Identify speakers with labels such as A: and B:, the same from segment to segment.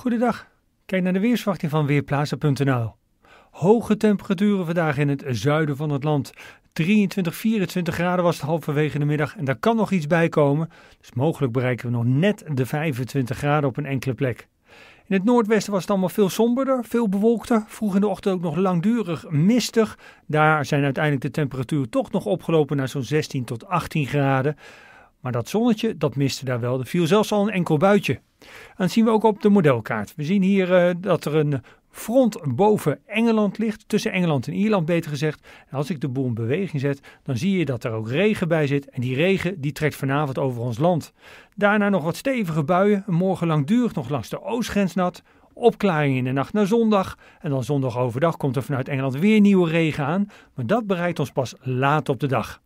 A: Goedendag. Kijk naar de weersverwachting van Weerplaatsen.nl. Hoge temperaturen vandaag in het zuiden van het land. 23, 24 graden was het halverwege de middag en daar kan nog iets bij komen. Dus mogelijk bereiken we nog net de 25 graden op een enkele plek. In het noordwesten was het allemaal veel somberder, veel bewolkter. Vroeg in de ochtend ook nog langdurig mistig. Daar zijn uiteindelijk de temperaturen toch nog opgelopen naar zo'n 16 tot 18 graden. Maar dat zonnetje, dat miste daar wel. Er viel zelfs al een enkel buitje. En dat zien we ook op de modelkaart. We zien hier eh, dat er een front boven Engeland ligt, tussen Engeland en Ierland beter gezegd. En als ik de boel in beweging zet, dan zie je dat er ook regen bij zit. En die regen die trekt vanavond over ons land. Daarna nog wat stevige buien, morgen langdurig nog langs de oostgrens nat. Opklaring in de nacht naar zondag. En dan zondag overdag komt er vanuit Engeland weer nieuwe regen aan. Maar dat bereikt ons pas laat op de dag.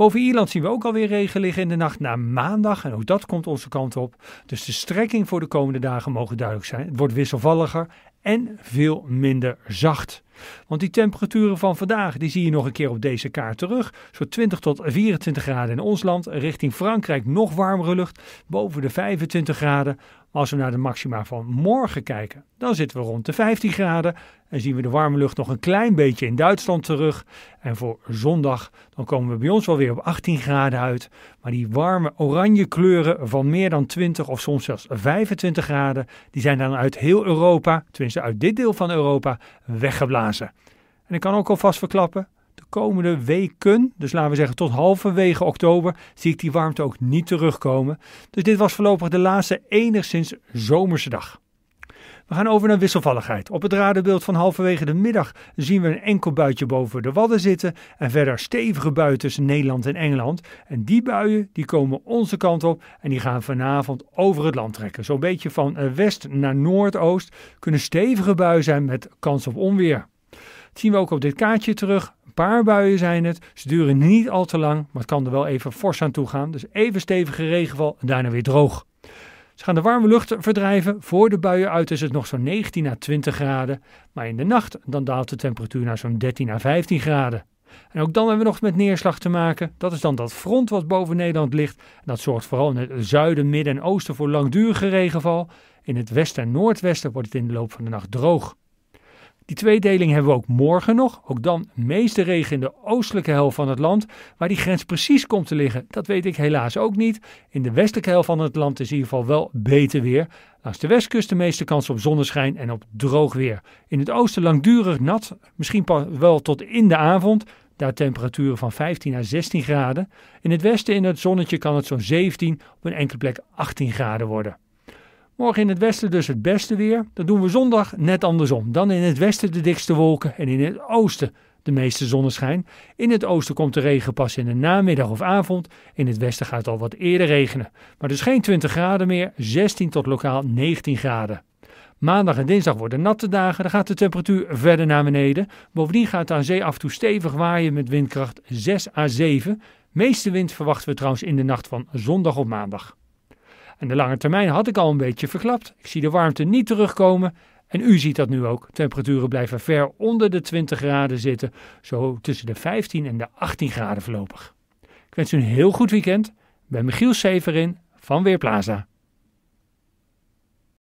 A: Boven Ierland zien we ook alweer regen liggen in de nacht na maandag. En ook dat komt onze kant op. Dus de strekking voor de komende dagen mogen duidelijk zijn. Het wordt wisselvalliger en veel minder zacht. Want die temperaturen van vandaag die zie je nog een keer op deze kaart terug. Zo 20 tot 24 graden in ons land, richting Frankrijk nog warmere lucht, boven de 25 graden. als we naar de maxima van morgen kijken, dan zitten we rond de 15 graden en zien we de warme lucht nog een klein beetje in Duitsland terug. En voor zondag dan komen we bij ons wel weer op 18 graden uit. Maar die warme oranje kleuren van meer dan 20 of soms zelfs 25 graden, die zijn dan uit heel Europa, tenminste ze uit dit deel van Europa, weggeblazen. En ik kan ook alvast verklappen, de komende weken, dus laten we zeggen tot halverwege oktober, zie ik die warmte ook niet terugkomen. Dus dit was voorlopig de laatste enigszins zomerse dag. We gaan over naar wisselvalligheid. Op het radenbeeld van halverwege de middag zien we een enkel buitje boven de Wadden zitten en verder stevige buien tussen Nederland en Engeland. En die buien die komen onze kant op en die gaan vanavond over het land trekken. Zo'n beetje van eh, west naar noordoost kunnen stevige buien zijn met kans op onweer. Dat zien we ook op dit kaartje terug. Een paar buien zijn het. Ze duren niet al te lang, maar het kan er wel even fors aan toe gaan. Dus even stevige regenval en daarna weer droog. Ze gaan de warme lucht verdrijven. Voor de buien uit is het nog zo'n 19 à 20 graden. Maar in de nacht dan daalt de temperatuur naar zo'n 13 à 15 graden. En ook dan hebben we nog met neerslag te maken. Dat is dan dat front wat boven Nederland ligt. dat zorgt vooral in het zuiden, midden en oosten voor langdurige regenval. In het westen en noordwesten wordt het in de loop van de nacht droog. Die tweedeling hebben we ook morgen nog. Ook dan meeste regen in de oostelijke helft van het land. Waar die grens precies komt te liggen, dat weet ik helaas ook niet. In de westelijke helft van het land is in ieder geval wel beter weer. Langs de westkust de meeste kans op zonneschijn en op droog weer. In het oosten langdurig nat, misschien wel tot in de avond. Daar temperaturen van 15 à 16 graden. In het westen in het zonnetje kan het zo'n 17, op een enkele plek 18 graden worden. Morgen in het westen dus het beste weer. Dat doen we zondag net andersom. Dan in het westen de dikste wolken en in het oosten de meeste zonneschijn. In het oosten komt de regen pas in de namiddag of avond. In het westen gaat het al wat eerder regenen. Maar dus geen 20 graden meer, 16 tot lokaal 19 graden. Maandag en dinsdag worden natte dagen, dan gaat de temperatuur verder naar beneden. Bovendien gaat de aan zee af en toe stevig waaien met windkracht 6 à 7. Meeste wind verwachten we trouwens in de nacht van zondag op maandag. En de lange termijn had ik al een beetje verklapt. Ik zie de warmte niet terugkomen. En u ziet dat nu ook. Temperaturen blijven ver onder de 20 graden zitten. Zo tussen de 15 en de 18 graden voorlopig. Ik wens u een heel goed weekend. Ik ben Michiel Severin van Weerplaza.